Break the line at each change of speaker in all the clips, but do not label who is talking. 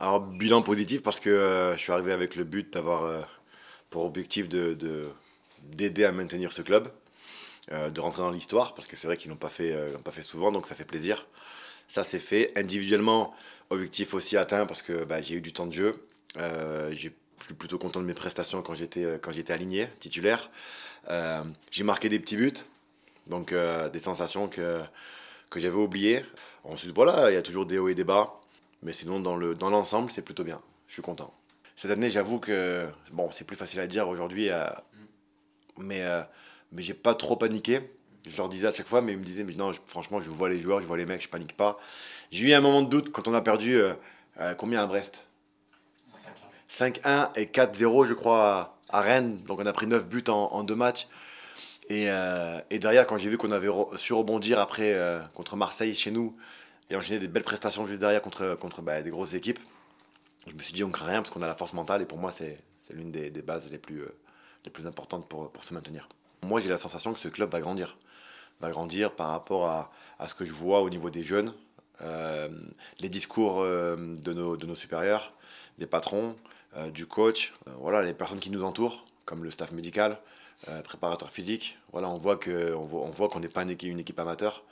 Alors, bilan positif parce que euh, je suis arrivé avec le but d'avoir euh, pour objectif de, d'aider à maintenir ce club, euh, de rentrer dans l'histoire parce que c'est vrai qu'ils n'ont pas, fait, pas fait souvent, donc ça fait plaisir. Ça, c'est fait. Individuellement, objectif aussi atteint parce que bah, j'ai eu du temps de jeu. j'ai je suis plutôt content de mes prestations quand j'étais, quand j'étais aligné, titulaire. j'ai marqué des petits buts, donc des sensations que, que j'avais oubliées. Ensuite, voilà, il y a toujours des hauts et des bas. Mais sinon, dans l'ensemble, le, dans c'est plutôt bien. Je suis content. Cette année, j'avoue que, bon, c'est plus facile à dire aujourd'hui, euh, mais, je euh, mais j'ai pas trop paniqué. Je leur disais à chaque fois, mais ils me disaient, mais non, franchement, je vois les joueurs, je vois les mecs, je panique pas. J'ai eu un moment de doute quand on a perdu euh, combien à Brest 5-1 et 4-0, je crois, à, Rennes. Donc on a pris 9 buts en, en deux matchs. Et, et derrière, quand j'ai vu qu'on avait su rebondir après contre Marseille chez nous, et enchaîner des belles prestations juste derrière contre, contre bah, des grosses équipes. Je me suis dit, on craint rien parce qu'on a la force mentale et pour moi, c'est l'une des, bases les plus, euh, les plus importantes pour, pour se maintenir. Moi, j'ai la sensation que ce club va grandir. Va grandir par rapport à, à ce que je vois au niveau des jeunes, euh, les discours euh, de, nos, de, nos, supérieurs, des patrons, du coach, voilà, les personnes qui nous entourent, comme le staff médical, préparateur physique. Voilà, on voit qu'on on voit qu'on n'est pas équipe, une équipe amateur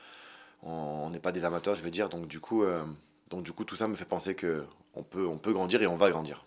on n'est pas des amateurs, je veux dire. Donc du coup, euh, donc du coup, tout ça me fait penser que on peut, on peut grandir et on va grandir.